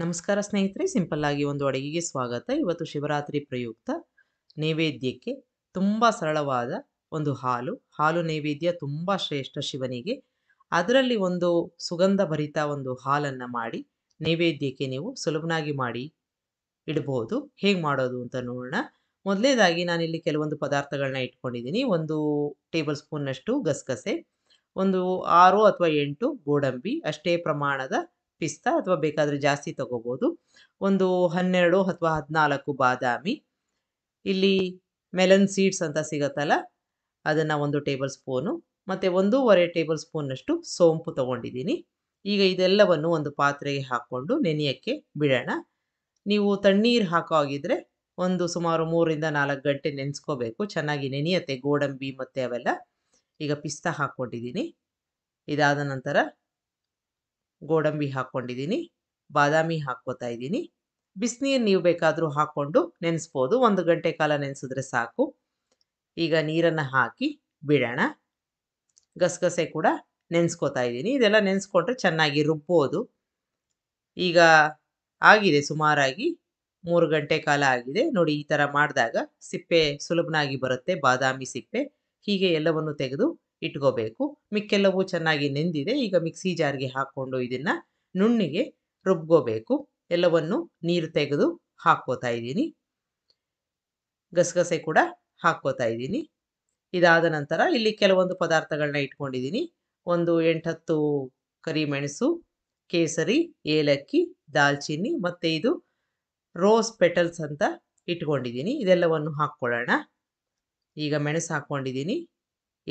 ನಮಸ್ಕಾರ ಸ್ನೇಹಿತರೆ ಸಿಂಪಲ್ ಆಗಿ ಒಂದು ಅಡುಗೆಗೆ ಸ್ವಾಗತ ಇವತ್ತು ಶಿವರಾತ್ರಿ ಪ್ರಯುಕ್ತ ನೈವೇದ್ಯಕ್ಕೆ ತುಂಬ ಸರಳವಾದ ಒಂದು ಹಾಲು ಹಾಲು ನೈವೇದ್ಯ ತುಂಬ ಶ್ರೇಷ್ಠ ಶಿವನಿಗೆ ಅದರಲ್ಲಿ ಒಂದು ಸುಗಂಧ ಭರಿತ ಒಂದು ಹಾಲನ್ನು ಮಾಡಿ ನೈವೇದ್ಯಕ್ಕೆ ನೀವು ಸುಲಭನಾಗಿ ಮಾಡಿ ಇಡ್ಬೋದು ಹೇಗೆ ಮಾಡೋದು ಅಂತ ನೋಡೋಣ ಮೊದಲನೇದಾಗಿ ನಾನಿಲ್ಲಿ ಕೆಲವೊಂದು ಪದಾರ್ಥಗಳನ್ನ ಇಟ್ಕೊಂಡಿದ್ದೀನಿ ಒಂದು ಟೇಬಲ್ ಸ್ಪೂನ್ನಷ್ಟು ಗಸಗಸೆ ಒಂದು ಆರು ಅಥವಾ ಎಂಟು ಗೋಡಂಬಿ ಅಷ್ಟೇ ಪ್ರಮಾಣದ ಪಿಸ್ತಾ ಅಥವಾ ಬೇಕಾದರೆ ಜಾಸ್ತಿ ತಗೋಬೋದು ಒಂದು ಹನ್ನೆರಡು ಅಥವಾ ಹದಿನಾಲ್ಕು ಬಾದಾಮಿ ಇಲ್ಲಿ ಮೆಲನ್ ಸೀಡ್ಸ್ ಅಂತ ಸಿಗುತ್ತಲ್ಲ ಅದನ್ನು ಒಂದು ಟೇಬಲ್ ಸ್ಪೂನು ಮತ್ತು ಒಂದೂವರೆ ಟೇಬಲ್ ಸ್ಪೂನಷ್ಟು ಸೋಂಪು ತಗೊಂಡಿದ್ದೀನಿ ಈಗ ಇದೆಲ್ಲವನ್ನು ಒಂದು ಪಾತ್ರೆಗೆ ಹಾಕ್ಕೊಂಡು ನೆನೆಯೋಕ್ಕೆ ಬಿಡೋಣ ನೀವು ತಣ್ಣೀರು ಹಾಕೋ ಆಗಿದ್ರೆ ಒಂದು ಸುಮಾರು ಮೂರಿಂದ ನಾಲ್ಕು ಗಂಟೆ ನೆನೆಸ್ಕೋಬೇಕು ಚೆನ್ನಾಗಿ ನೆನೆಯತ್ತೆ ಗೋಡಂಬಿ ಮತ್ತು ಅವೆಲ್ಲ ಈಗ ಪಿಸ್ತಾ ಹಾಕ್ಕೊಂಡಿದ್ದೀನಿ ಇದಾದ ನಂತರ ಗೋಡಂಬಿ ಹಾಕ್ಕೊಂಡಿದ್ದೀನಿ ಬಾದಾಮಿ ಹಾಕ್ಕೋತಾ ಇದ್ದೀನಿ ಬಿಸಿನೀರು ನೀವು ಬೇಕಾದರೂ ಹಾಕ್ಕೊಂಡು ನೆನೆಸ್ಬೋದು ಒಂದು ಗಂಟೆ ಕಾಲ ನೆನೆಸಿದ್ರೆ ಸಾಕು ಈಗ ನೀರನ್ನು ಹಾಕಿ ಬಿಡೋಣ ಗಸಗಸೆ ಕೂಡ ನೆನೆಸ್ಕೋತಾ ಇದ್ದೀನಿ ಇದೆಲ್ಲ ನೆನೆಸ್ಕೊಂಡ್ರೆ ಚೆನ್ನಾಗಿ ರುಬ್ಬೋದು ಈಗ ಆಗಿದೆ ಸುಮಾರಾಗಿ ಮೂರು ಗಂಟೆ ಕಾಲ ಆಗಿದೆ ನೋಡಿ ಈ ಥರ ಮಾಡಿದಾಗ ಸಿಪ್ಪೆ ಸುಲಭನಾಗಿ ಬರುತ್ತೆ ಬಾದಾಮಿ ಸಿಪ್ಪೆ ಹೀಗೆ ಎಲ್ಲವನ್ನು ತೆಗೆದು ಇಟ್ಕೋಬೇಕು ಮಿಕ್ಕೆಲ್ಲವೂ ಚೆನ್ನಾಗಿ ನೆಂದಿದೆ ಈಗ ಮಿಕ್ಸಿ ಜಾರ್ಗೆ ಹಾಕ್ಕೊಂಡು ಇದನ್ನು ನುಣ್ಣಿಗೆ ರುಬ್ಕೋಬೇಕು ಎಲ್ಲವನ್ನು ನೀರು ತೆಗೆದು ಹಾಕ್ಕೋತಾ ಇದ್ದೀನಿ ಗಸಗಸೆ ಕೂಡ ಹಾಕ್ಕೋತಾ ಇದ್ದೀನಿ ಇದಾದ ನಂತರ ಇಲ್ಲಿ ಕೆಲವೊಂದು ಪದಾರ್ಥಗಳನ್ನ ಇಟ್ಕೊಂಡಿದ್ದೀನಿ ಒಂದು ಎಂಟತ್ತು ಕರಿಮೆಣಸು ಕೇಸರಿ ಏಲಕ್ಕಿ ದಾಲ್ಚಿನ್ನಿ ಮತ್ತು ಇದು ರೋಸ್ ಪೆಟಲ್ಸ್ ಅಂತ ಇಟ್ಕೊಂಡಿದ್ದೀನಿ ಇದೆಲ್ಲವನ್ನು ಹಾಕ್ಕೊಳ್ಳೋಣ ಈಗ ಮೆಣಸು ಹಾಕ್ಕೊಂಡಿದ್ದೀನಿ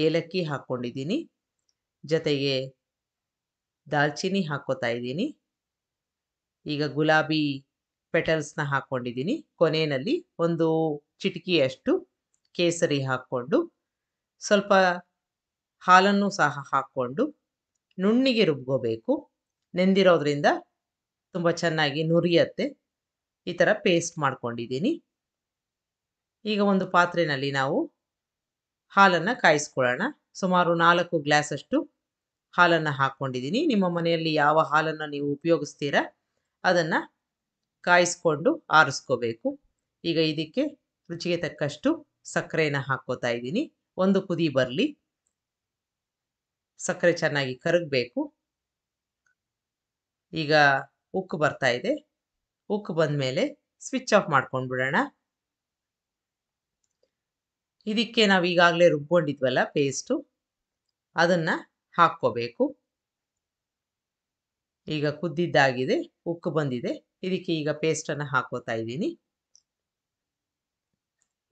ಏಲಕ್ಕಿ ಹಾಕ್ಕೊಂಡಿದ್ದೀನಿ ಜೊತೆಗೆ ದಾಲ್ಚಿನಿ ಹಾಕ್ಕೋತಾ ಇದ್ದೀನಿ ಈಗ ಗುಲಾಬಿ ಪೆಟಲ್ಸ್ನ ಹಾಕ್ಕೊಂಡಿದ್ದೀನಿ ಕೊನೆಯಲ್ಲಿ ಒಂದು ಚಿಟಕಿಯಷ್ಟು ಕೇಸರಿ ಹಾಕ್ಕೊಂಡು ಸ್ವಲ್ಪ ಹಾಲನ್ನು ಸಹ ಹಾಕ್ಕೊಂಡು ನುಣ್ಣಿಗೆ ರುಬ್ಕೋಬೇಕು ನೆಂದಿರೋದ್ರಿಂದ ತುಂಬ ಚೆನ್ನಾಗಿ ನುರಿಯತ್ತೆ ಈ ಥರ ಪೇಸ್ಟ್ ಮಾಡ್ಕೊಂಡಿದ್ದೀನಿ ಈಗ ಒಂದು ಪಾತ್ರೆಯಲ್ಲಿ ನಾವು ಹಾಲನ್ನು ಕಾಯಿಸ್ಕೊಳ್ಳೋಣ ಸುಮಾರು ನಾಲ್ಕು ಗ್ಲಾಸಷ್ಟು ಹಾಲನ್ನು ಹಾಕ್ಕೊಂಡಿದ್ದೀನಿ ನಿಮ್ಮ ಮನೆಯಲ್ಲಿ ಯಾವ ಹಾಲನ್ನು ನೀವು ಉಪಯೋಗಿಸ್ತೀರಾ ಅದನ್ನು ಕಾಯಿಸ್ಕೊಂಡು ಆರಿಸ್ಕೋಬೇಕು ಈಗ ಇದಕ್ಕೆ ರುಚಿಗೆ ತಕ್ಕಷ್ಟು ಸಕ್ಕರೆಯನ್ನು ಹಾಕ್ಕೋತಾ ಇದ್ದೀನಿ ಒಂದು ಕುದಿ ಬರಲಿ ಸಕ್ಕರೆ ಚೆನ್ನಾಗಿ ಕರಗಬೇಕು ಈಗ ಉಕ್ಕು ಬರ್ತಾ ಇದೆ ಉಕ್ಕು ಬಂದ ಮೇಲೆ ಸ್ವಿಚ್ ಆಫ್ ಮಾಡ್ಕೊಂಡ್ಬಿಡೋಣ ಇದಕ್ಕೆ ನಾವು ಈಗಾಗಲೇ ರುಬ್ಕೊಂಡಿದ್ವಲ್ಲ ಪೇಸ್ಟು ಅದನ್ನು ಹಾಕ್ಕೋಬೇಕು ಈಗ ಕುದ್ದಿದ್ದಾಗಿದೆ ಉಕ್ಕು ಬಂದಿದೆ ಇದಕ್ಕೆ ಈಗ ಪೇಸ್ಟನ್ನು ಹಾಕೋತಾ ಇದ್ದೀನಿ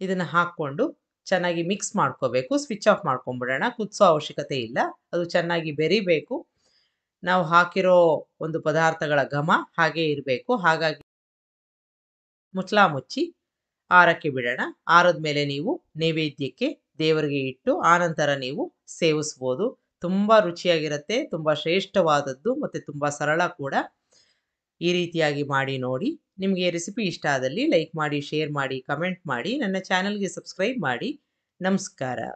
ಇದನ್ನು ಹಾಕ್ಕೊಂಡು ಚೆನ್ನಾಗಿ ಮಿಕ್ಸ್ ಮಾಡ್ಕೋಬೇಕು ಸ್ವಿಚ್ ಆಫ್ ಮಾಡ್ಕೊಂಬಿಡೋಣ ಕುದಿಸೋ ಅವಶ್ಯಕತೆ ಇಲ್ಲ ಅದು ಚೆನ್ನಾಗಿ ಬೆರಿಬೇಕು ನಾವು ಹಾಕಿರೋ ಒಂದು ಪದಾರ್ಥಗಳ ಘಮ ಹಾಗೇ ಇರಬೇಕು ಹಾಗಾಗಿ ಮುಚ್ಚಲಾ ಮುಚ್ಚಿ ಆರಕ್ಕೆ ಬಿಡೋಣ ಆರದ ಮೇಲೆ ನೀವು ನೈವೇದ್ಯಕ್ಕೆ ದೇವರಿಗೆ ಇಟ್ಟು ಆನಂತರ ನೀವು ಸೇವಿಸ್ಬೋದು ತುಂಬ ರುಚಿಯಾಗಿರುತ್ತೆ ತುಂಬ ಶ್ರೇಷ್ಠವಾದದ್ದು ಮತ್ತು ತುಂಬ ಸರಳ ಕೂಡ ಈ ರೀತಿಯಾಗಿ ಮಾಡಿ ನೋಡಿ ನಿಮಗೆ ರೆಸಿಪಿ ಇಷ್ಟ ಆದಲ್ಲಿ ಲೈಕ್ ಮಾಡಿ ಶೇರ್ ಮಾಡಿ ಕಮೆಂಟ್ ಮಾಡಿ ನನ್ನ ಚಾನಲ್ಗೆ ಸಬ್ಸ್ಕ್ರೈಬ್ ಮಾಡಿ ನಮಸ್ಕಾರ